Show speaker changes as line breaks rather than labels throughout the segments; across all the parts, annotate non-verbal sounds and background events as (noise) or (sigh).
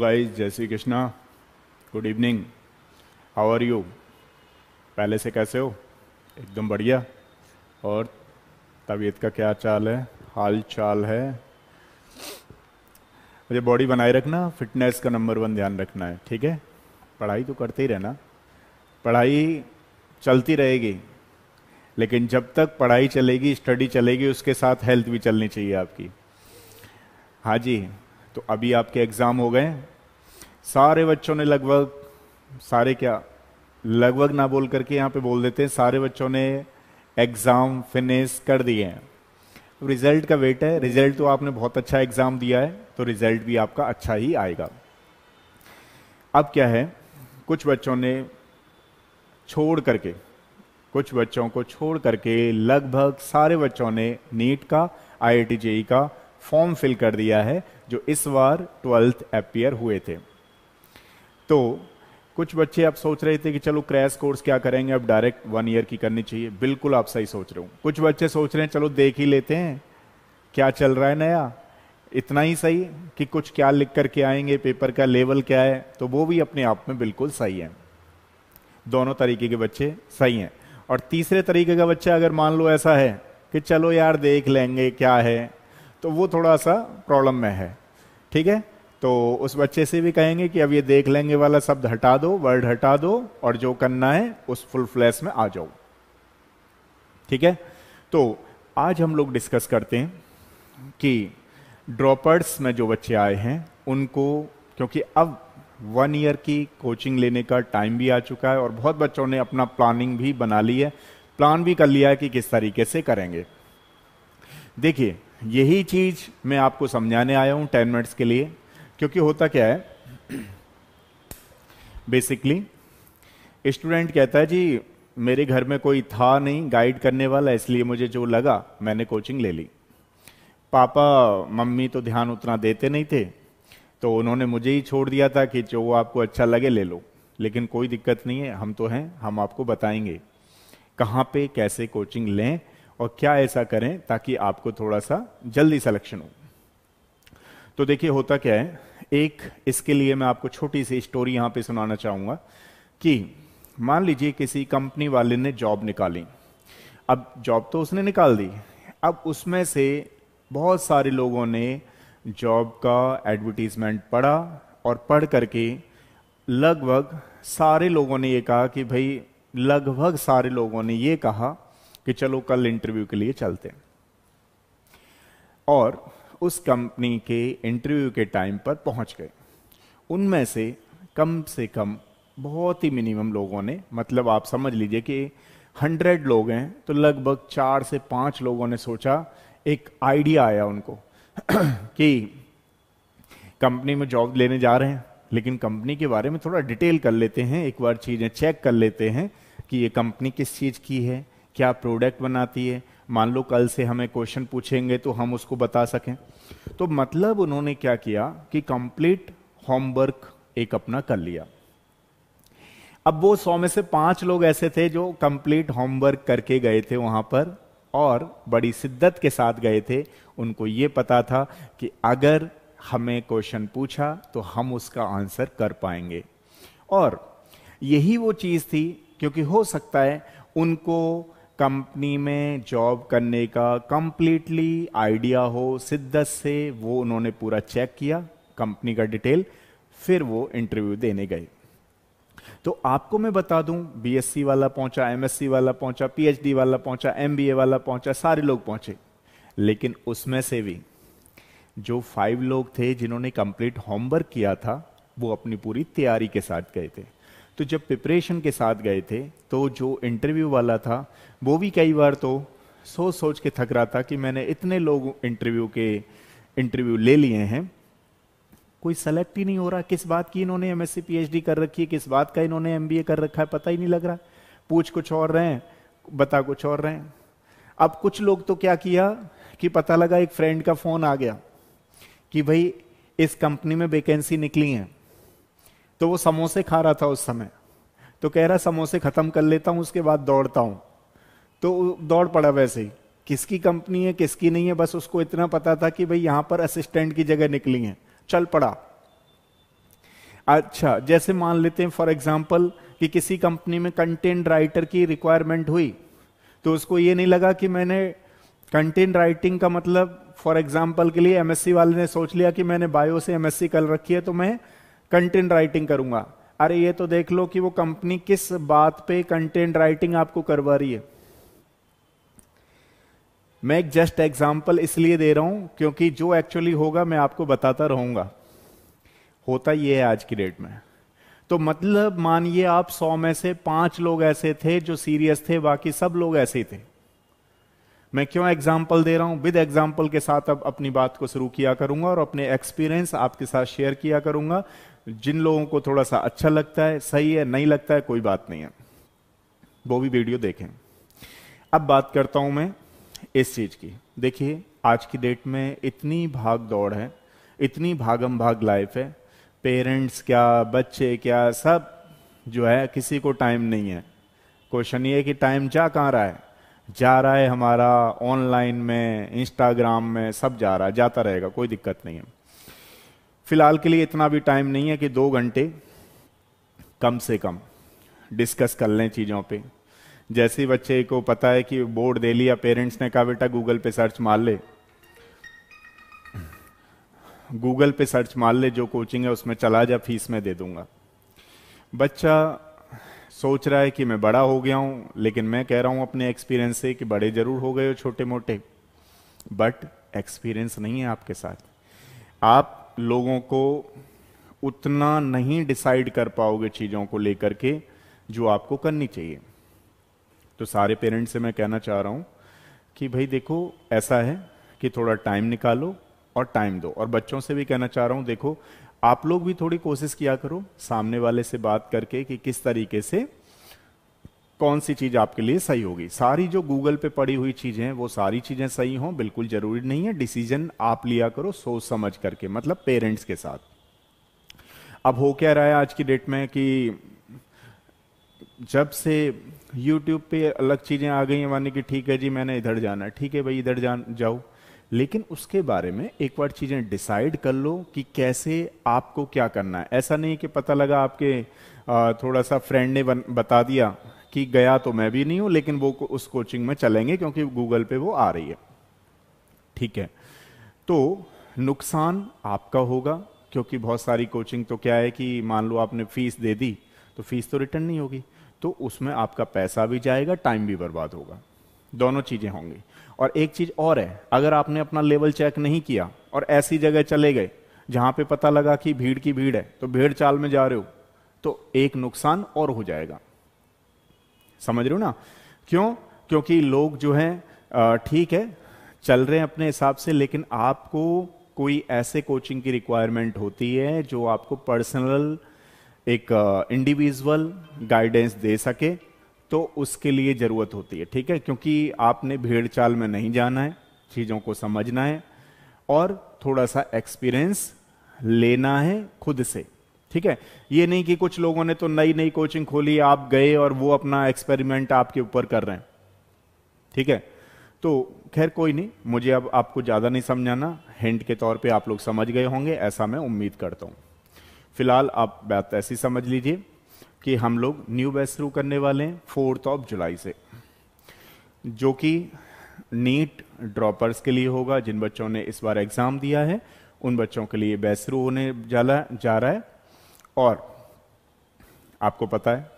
guys जय Shri Krishna good evening how are you पहले से कैसे हो एकदम बढ़िया और तबीयत का क्या चाल है हाल चाल है मुझे बॉडी बनाए रखना फिटनेस का नंबर वन ध्यान रखना है ठीक है पढ़ाई तो करते ही रहना पढ़ाई चलती रहेगी लेकिन जब तक पढ़ाई चलेगी स्टडी चलेगी उसके साथ हेल्थ भी चलनी चाहिए आपकी हाँ जी तो अभी आपके एग्ज़ाम हो गए सारे बच्चों ने लगभग सारे क्या लगभग ना बोल करके यहाँ पे बोल देते हैं सारे बच्चों ने एग्ज़ाम फिनिश कर दिए हैं रिजल्ट का वेट है रिजल्ट तो आपने बहुत अच्छा एग्ज़ाम दिया है तो रिजल्ट भी आपका अच्छा ही आएगा अब क्या है कुछ बच्चों ने छोड़ करके कुछ बच्चों को छोड़ करके लगभग सारे बच्चों ने नीट का आई आई e का फॉर्म फिल कर दिया है जो इस बार ट्वेल्थ अपियर हुए थे तो कुछ बच्चे आप सोच रहे थे कि चलो क्रैश कोर्स क्या करेंगे अब डायरेक्ट वन ईयर की करनी चाहिए बिल्कुल आप सही सोच रहे हो कुछ बच्चे सोच रहे हैं चलो देख ही लेते हैं क्या चल रहा है नया इतना ही सही कि कुछ क्या लिख करके आएंगे पेपर का लेवल क्या है तो वो भी अपने आप में बिल्कुल सही है दोनों तरीके के बच्चे सही हैं और तीसरे तरीके का बच्चा अगर मान लो ऐसा है कि चलो यार देख लेंगे क्या है तो वो थोड़ा सा प्रॉब्लम में है ठीक है तो उस बच्चे से भी कहेंगे कि अब ये देख लेंगे वाला शब्द हटा दो वर्ड हटा दो और जो करना है उस फुल फ्लैश में आ जाओ ठीक है तो आज हम लोग डिस्कस करते हैं कि ड्रॉपर्स में जो बच्चे आए हैं उनको क्योंकि अब वन ईयर की कोचिंग लेने का टाइम भी आ चुका है और बहुत बच्चों ने अपना प्लानिंग भी बना ली है प्लान भी कर लिया है कि किस तरीके से करेंगे देखिए यही चीज मैं आपको समझाने आया हूं टेन मिनट्स के लिए क्योंकि होता क्या है बेसिकली स्टूडेंट कहता है जी मेरे घर में कोई था नहीं गाइड करने वाला इसलिए मुझे जो लगा मैंने कोचिंग ले ली पापा मम्मी तो ध्यान उतना देते नहीं थे तो उन्होंने मुझे ही छोड़ दिया था कि जो आपको अच्छा लगे ले लो लेकिन कोई दिक्कत नहीं है हम तो हैं हम आपको बताएंगे कहाँ पे कैसे कोचिंग लें और क्या ऐसा करें ताकि आपको थोड़ा सा जल्दी सिलेक्शन हो तो देखिए होता क्या है एक इसके लिए मैं आपको छोटी सी स्टोरी यहां पे सुनाना चाहूंगा कि मान लीजिए किसी कंपनी वाले ने जॉब निकाली अब जॉब तो उसने निकाल दी अब उसमें से बहुत सारे लोगों ने जॉब का एडवर्टीजमेंट पढ़ा और पढ़ करके लगभग सारे लोगों ने ये कहा कि भाई लगभग सारे लोगों ने ये कहा कि चलो कल इंटरव्यू के लिए चलते हैं और उस कंपनी के इंटरव्यू के टाइम पर पहुंच गए उनमें से कम से कम बहुत ही मिनिमम लोगों ने मतलब आप समझ लीजिए कि हंड्रेड लोग हैं तो लगभग चार से पांच लोगों ने सोचा एक आइडिया आया उनको (clears throat) कि कंपनी में जॉब लेने जा रहे हैं लेकिन कंपनी के बारे में थोड़ा डिटेल कर लेते हैं एक बार चीज़ें चेक कर लेते हैं कि ये कंपनी किस चीज़ की है क्या प्रोडक्ट बनाती है मान लो कल से हमें क्वेश्चन पूछेंगे तो हम उसको बता सकें तो मतलब उन्होंने क्या किया कि कंप्लीट होमवर्क एक अपना कर लिया अब वो सौ में से पांच लोग ऐसे थे जो कंप्लीट होमवर्क करके गए थे वहां पर और बड़ी शिद्दत के साथ गए थे उनको ये पता था कि अगर हमें क्वेश्चन पूछा तो हम उसका आंसर कर पाएंगे और यही वो चीज़ थी क्योंकि हो सकता है उनको कंपनी में जॉब करने का कंप्लीटली आइडिया हो शिद्दत से वो उन्होंने पूरा चेक किया कंपनी का डिटेल फिर वो इंटरव्यू देने गए तो आपको मैं बता दूं बीएससी वाला पहुंचा एमएससी वाला पहुंचा पीएचडी वाला पहुंचा एमबीए वाला पहुंचा सारे लोग पहुंचे लेकिन उसमें से भी जो फाइव लोग थे जिन्होंने कंप्लीट होमवर्क किया था वो अपनी पूरी तैयारी के साथ गए थे तो जब प्रिपरेशन के साथ गए थे तो जो इंटरव्यू वाला था वो भी कई बार तो सोच सोच के थक रहा था कि मैंने इतने लोग इंटरव्यू के इंटरव्यू ले लिए हैं कोई सेलेक्ट ही नहीं हो रहा किस बात की इन्होंने एम एस पीएचडी कर रखी है किस बात का इन्होंने एम कर रखा है पता ही नहीं लग रहा पूछ कुछ और रहे हैं बता कुछ और रहे हैं अब कुछ लोग तो क्या किया कि पता लगा एक फ्रेंड का फोन आ गया कि भाई इस कंपनी में वेकेंसी निकली है तो वो समोसे खा रहा था उस समय तो कह रहा समोसे ख़त्म कर लेता हूं उसके बाद दौड़ता हूं तो दौड़ पड़ा वैसे ही किसकी कंपनी है किसकी नहीं है बस उसको इतना पता था कि भाई यहां पर असिस्टेंट की जगह निकली है चल पड़ा अच्छा जैसे मान लेते हैं फॉर एग्जाम्पल कि किसी कंपनी में कंटेंट राइटर की रिक्वायरमेंट हुई तो उसको ये नहीं लगा कि मैंने कंटेंट राइटिंग का मतलब फॉर एग्जाम्पल के लिए एमएससी वाले ने सोच लिया कि मैंने बायो से एमएससी कर रखी है तो मैं कंटेंट राइटिंग करूंगा अरे ये तो देख लो कि वो कंपनी किस बात पे कंटेंट राइटिंग आपको करवा रही है मैं एक जस्ट एग्जाम्पल इसलिए दे रहा हूं क्योंकि जो एक्चुअली होगा मैं आपको बताता रहूंगा होता ये है आज की डेट में तो मतलब मानिए आप सौ में से पांच लोग ऐसे थे जो सीरियस थे बाकी सब लोग ऐसे थे मैं क्यों एग्जाम्पल दे रहा हूं विद एग्जाम्पल के साथ अब अपनी बात को शुरू किया करूंगा और अपने एक्सपीरियंस आपके साथ शेयर किया करूंगा जिन लोगों को थोड़ा सा अच्छा लगता है सही है नहीं लगता है कोई बात नहीं है वो भी वीडियो देखें अब बात करता हूं मैं इस चीज की देखिए आज की डेट में इतनी भाग दौड़ है इतनी भागम भाग लाइफ है पेरेंट्स क्या बच्चे क्या सब जो है किसी को टाइम नहीं है क्वेश्चन ये कि टाइम जा कहाँ रहा है जा रहा है हमारा ऑनलाइन में इंस्टाग्राम में सब जा रहा है जाता रहेगा कोई दिक्कत नहीं है फिलहाल के लिए इतना भी टाइम नहीं है कि दो घंटे कम से कम डिस्कस कर लें चीज़ों पे जैसे ही बच्चे को पता है कि बोर्ड दे लिया पेरेंट्स ने कहा बेटा गूगल पे सर्च मार ले गूगल पे सर्च मार ले जो कोचिंग है उसमें चला जा फीस में दे दूंगा बच्चा सोच रहा है कि मैं बड़ा हो गया हूं लेकिन मैं कह रहा हूं अपने एक्सपीरियंस से कि बड़े जरूर हो गए हो छोटे मोटे बट एक्सपीरियंस नहीं है आपके साथ आप लोगों को उतना नहीं डिसाइड कर पाओगे चीज़ों को लेकर के जो आपको करनी चाहिए तो सारे पेरेंट्स से मैं कहना चाह रहा हूं कि भाई देखो ऐसा है कि थोड़ा टाइम निकालो और टाइम दो और बच्चों से भी कहना चाह रहा हूं देखो आप लोग भी थोड़ी कोशिश किया करो सामने वाले से बात करके कि किस तरीके से कौन सी चीज आपके लिए सही होगी सारी जो गूगल पे पड़ी हुई चीजें हैं वो सारी चीजें सही हों बिल्कुल जरूरी नहीं है डिसीजन आप लिया करो सोच समझ करके मतलब पेरेंट्स के साथ अब हो क्या रहा है आज की डेट में कि जब से YouTube पे अलग चीज़ें आ गई हैं मानी कि ठीक है जी मैंने इधर जाना है ठीक है भाई इधर जान जाओ लेकिन उसके बारे में एक बार चीज़ें डिसाइड कर लो कि कैसे आपको क्या करना है ऐसा नहीं कि पता लगा आपके थोड़ा सा फ्रेंड ने बता दिया कि गया तो मैं भी नहीं हूं लेकिन वो उस कोचिंग में चलेंगे क्योंकि गूगल पे वो आ रही है ठीक है तो नुकसान आपका होगा क्योंकि बहुत सारी कोचिंग तो क्या है कि मान लो आपने फीस दे दी तो फीस तो रिटर्न नहीं होगी तो उसमें आपका पैसा भी जाएगा टाइम भी बर्बाद होगा दोनों चीजें होंगी और एक चीज और है अगर आपने अपना लेवल चेक नहीं किया और ऐसी जगह चले गए जहां पे पता लगा कि भीड़ की भीड़ है तो भीड़ चाल में जा रहे हो तो एक नुकसान और हो जाएगा समझ रहे हो ना क्यों क्योंकि लोग जो हैं ठीक है चल रहे हैं अपने हिसाब से लेकिन आपको कोई ऐसे कोचिंग की रिक्वायरमेंट होती है जो आपको पर्सनल एक इंडिविजुअल गाइडेंस दे सके तो उसके लिए ज़रूरत होती है ठीक है क्योंकि आपने भीड़ चाल में नहीं जाना है चीज़ों को समझना है और थोड़ा सा एक्सपीरियंस लेना है खुद से ठीक है ये नहीं कि कुछ लोगों ने तो नई नई कोचिंग खोली आप गए और वो अपना एक्सपेरिमेंट आपके ऊपर कर रहे हैं ठीक है तो खैर कोई नहीं मुझे अब आपको ज़्यादा नहीं समझाना हिंट के तौर पे आप लोग समझ गए होंगे ऐसा मैं उम्मीद करता हूँ फिलहाल आप बात ऐसी समझ लीजिए कि हम लोग न्यू बैच शुरू करने वाले हैं फोर्थ ऑफ जुलाई से जो कि नीट ड्रॉपर्स के लिए होगा जिन बच्चों ने इस बार एग्ज़ाम दिया है उन बच्चों के लिए बैच शुरू होने जाला जा रहा है और आपको पता है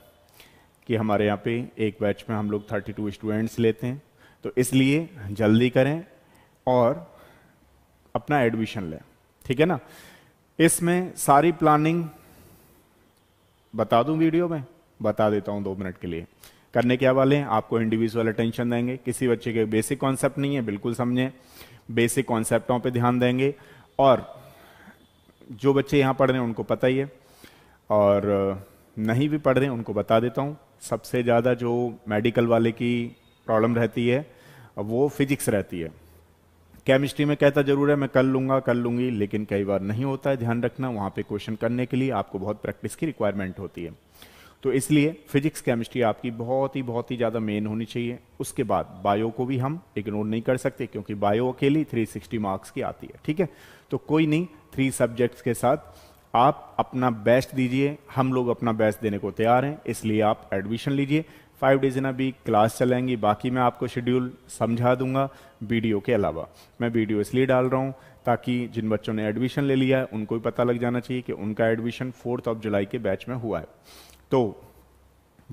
कि हमारे यहाँ पे एक बैच में हम लोग 32 स्टूडेंट्स लेते हैं तो इसलिए जल्दी करें और अपना एडमिशन लें ठीक है ना इसमें सारी प्लानिंग बता दूं वीडियो में बता देता हूं दो मिनट के लिए करने क्या वाले हैं आपको इंडिविजुअल अटेंशन देंगे किसी बच्चे के बेसिक कॉन्सेप्ट नहीं है बिल्कुल समझें बेसिक कॉन्सेप्टों पे ध्यान देंगे और जो बच्चे यहाँ पढ़ रहे हैं उनको पता ही है और नहीं भी पढ़ रहे हैं उनको बता देता हूँ सबसे ज़्यादा जो मेडिकल वाले की प्रॉब्लम रहती है वो फिजिक्स रहती है केमिस्ट्री में कहता जरूर है मैं कर लूंगा कर लूंगी लेकिन कई बार नहीं होता है ध्यान रखना वहाँ पे क्वेश्चन करने के लिए आपको बहुत प्रैक्टिस की रिक्वायरमेंट होती है तो इसलिए फिजिक्स केमिस्ट्री आपकी बहुत ही बहुत ही ज़्यादा मेन होनी चाहिए उसके बाद बायो को भी हम इग्नोर नहीं कर सकते क्योंकि बायो अकेली 360 मार्क्स की आती है ठीक है तो कोई नहीं थ्री सब्जेक्ट्स के साथ आप अपना बेस्ट दीजिए हम लोग अपना बेस्ट देने को तैयार हैं इसलिए आप एडमिशन लीजिए फाइव डेज इन अभी क्लास चलेंगी बाकी मैं आपको शेड्यूल समझा दूंगा वीडियो के अलावा मैं वीडियो इसलिए डाल रहा हूँ ताकि जिन बच्चों ने एडमिशन ले लिया है उनको भी पता लग जाना चाहिए कि उनका एडमिशन फोर्थ ऑफ जुलाई के बैच में हुआ है तो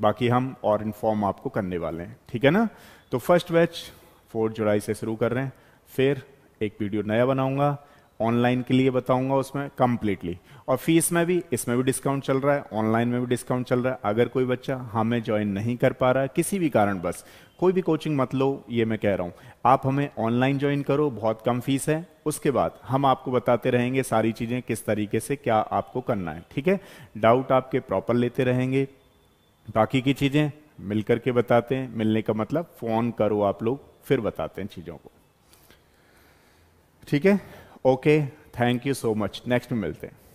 बाकी हम और इन्फॉर्म आपको करने वाले हैं ठीक है ना तो फर्स्ट बैच फोर्थ जुलाई से शुरू कर रहे हैं फिर एक वीडियो नया बनाऊंगा ऑनलाइन के लिए बताऊंगा उसमें कंप्लीटली और फीस में भी इसमें भी डिस्काउंट चल रहा है ऑनलाइन में भी डिस्काउंट चल रहा है अगर कोई बच्चा हमें ज्वाइन नहीं कर पा रहा है किसी भी कारण बस कोई भी कोचिंग मत लो ये मैं कह रहा हूँ आप हमें ऑनलाइन ज्वाइन करो बहुत कम फीस है उसके बाद हम आपको बताते रहेंगे सारी चीज़ें किस तरीके से क्या आपको करना है ठीक है डाउट आपके प्रॉपर लेते रहेंगे बाकी की चीज़ें मिलकर के बताते हैं मिलने का मतलब फ़ोन करो आप लोग फिर बताते हैं चीज़ों को ठीक है okay thank you so much next में मिलते हैं